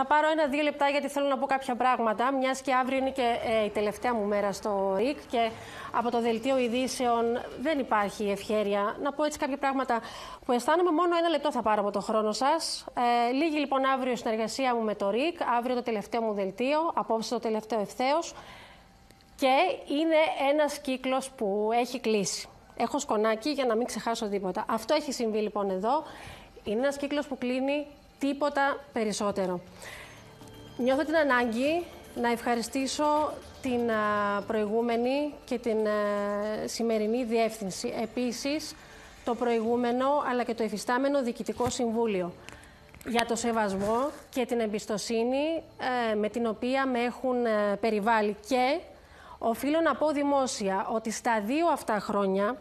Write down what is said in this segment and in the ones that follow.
Θα πάρω ένα-δύο λεπτά γιατί θέλω να πω κάποια πράγματα, μιας και αύριο είναι και ε, η τελευταία μου μέρα στο ΡΙΚ και από το δελτίο ειδήσεων δεν υπάρχει ευχέρεια. Να πω έτσι κάποια πράγματα που αισθάνομαι. Μόνο ένα λεπτό θα πάρω από τον χρόνο σας. Ε, λίγη λοιπόν αύριο η συνεργασία μου με το ΡΙΚ, αύριο το τελευταίο μου δελτίο, απόψε το τελευταίο ευθέως. Και είναι ένας κύκλος που έχει κλείσει. Έχω σκονάκι για να μην ξεχάσω τίποτα. Αυτό έχει συμβεί λοιπόν εδώ. Είναι ένας κύκλος που κλείνει τίποτα περισσότερο. Νιώθω την ανάγκη να ευχαριστήσω την προηγούμενη και την σημερινή διεύθυνση. Επίσης, το προηγούμενο αλλά και το εφιστάμενο Διοικητικό Συμβούλιο για το σεβασμό και την εμπιστοσύνη ε, με την οποία με έχουν ε, περιβάλει. Και οφείλω να πω δημόσια ότι στα δύο αυτά χρόνια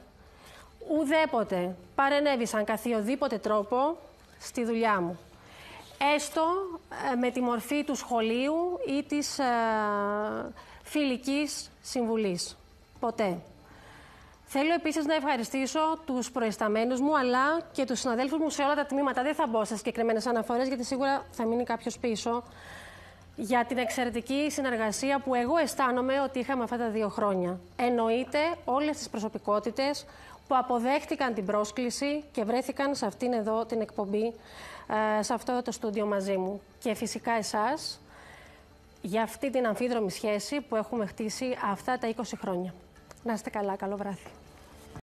ουδέποτε παρενέβησαν καθιοδήποτε τρόπο στη δουλειά μου έστω ε, με τη μορφή του σχολείου ή της ε, φιλικής συμβουλής. Ποτέ. Θέλω επίσης να ευχαριστήσω τους προϊσταμένους μου, αλλά και τους συναδέλφους μου σε όλα τα τμήματα. Δεν θα μπω σε συγκεκριμένες αναφορές, γιατί σίγουρα θα μείνει κάποιος πίσω για την εξαιρετική συνεργασία που εγώ αισθάνομαι ότι είχαμε αυτά τα δύο χρόνια. Εννοείται όλες τις προσωπικότητες που αποδέχτηκαν την πρόσκληση και βρέθηκαν σε αυτήν εδώ την εκπομπή, ε, σε αυτό το στούντιο μαζί μου. Και φυσικά εσάς, για αυτή την αμφίδρομη σχέση που έχουμε χτίσει αυτά τα 20 χρόνια. Να είστε καλά, καλό βράδυ.